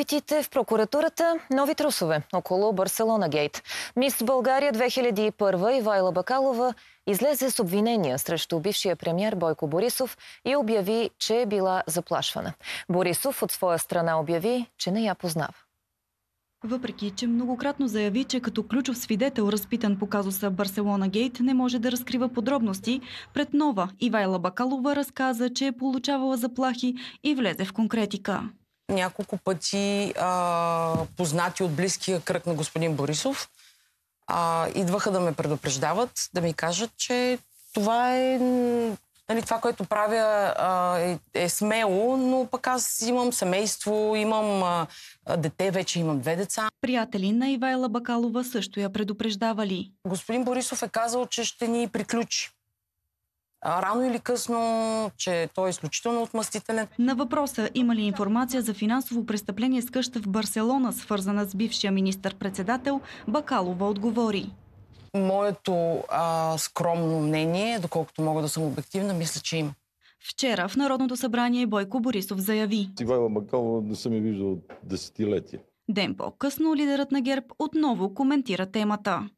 опитите в прокуратурата нови трусове около Барселона Гейт. Мис България 2001 Ивайла Бакалова излезе с обвинения срещу бившия премьер Бойко Борисов и обяви, че е била заплашвана. Борисов от своя страна обяви, че не я познава. Въпреки, че многократно заяви, че като ключов свидетел, разпитан по казуса Барселона Гейт, не може да разкрива подробности, пред нова Ивайла Бакалова разказа, че е получавала заплахи и влезе в конкретика няколко пъти а, познати от близкия кръг на господин Борисов а, идваха да ме предупреждават, да ми кажат, че това е нали, това, което правя а, е, е смело, но пък аз имам семейство, имам а, дете, вече имам две деца. Приятели на Ивайла Бакалова също я предупреждавали. Господин Борисов е казал, че ще ни приключи рано или късно, че той е изключително отмъстителен. На въпроса има ли информация за финансово престъпление с къща в Барселона, свързана с бившия министр-председател, Бакалова отговори. Моето а, скромно мнение, доколкото мога да съм обективна, мисля, че има. Вчера в Народното събрание Бойко Борисов заяви. Ивайла Бакалова не съм я виждал десетилетия. Ден по-късно лидерът на ГЕРБ отново коментира темата.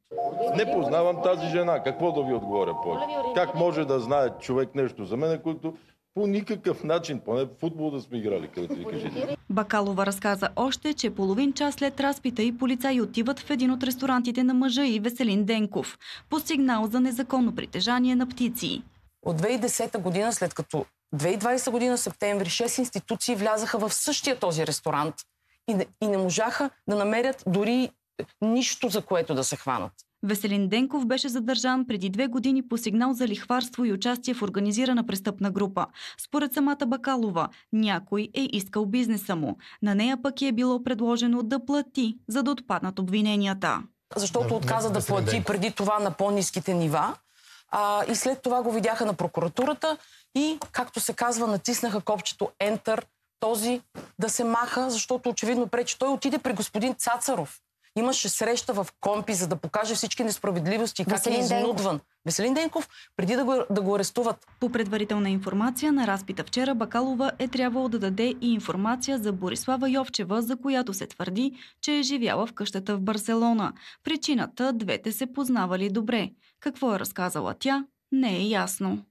Не познавам тази жена. Какво да ви отговоря повече? Как може да знае човек нещо за мен, който по никакъв начин, поне футбол да сме играли, където ви кажете. Бакалова разказа още, че половин час след разпита и полицаи отиват в един от ресторантите на мъжа и Веселин Денков по сигнал за незаконно притежание на птици. От 2010 година, след като 2020 година, септември, 6 институции влязаха в същия този ресторант и не, и не можаха да намерят дори нищо, за което да се хванат. Веселин Денков беше задържан преди две години по сигнал за лихварство и участие в организирана престъпна група. Според самата Бакалова, някой е искал бизнеса му. На нея пък е било предложено да плати, за да отпаднат обвиненията. Защото отказа да плати преди това на по-низките нива. А, и след това го видяха на прокуратурата и, както се казва, натиснаха копчето Enter, този да се маха, защото очевидно пречи. Той отиде при господин Цацаров имаше среща в компи, за да покаже всички несправедливости и как е Веселин е изнудван. Денков. Веселин Денков, преди да го, да го арестуват. По предварителна информация на разпита вчера, Бакалова е трябвало да даде и информация за Борислава Йовчева, за която се твърди, че е живяла в къщата в Барселона. Причината – двете се познавали добре. Какво е разказала тя, не е ясно.